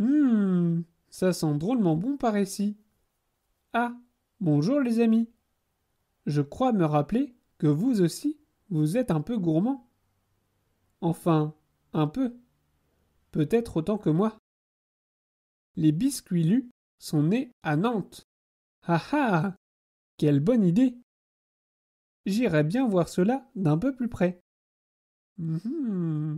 Hum, ça sent drôlement bon par ici. Ah, bonjour les amis. Je crois me rappeler que vous aussi, vous êtes un peu gourmand. Enfin, un peu. Peut-être autant que moi. Les biscuits lus sont nés à Nantes. Ah ah Quelle bonne idée J'irai bien voir cela d'un peu plus près. Hmm.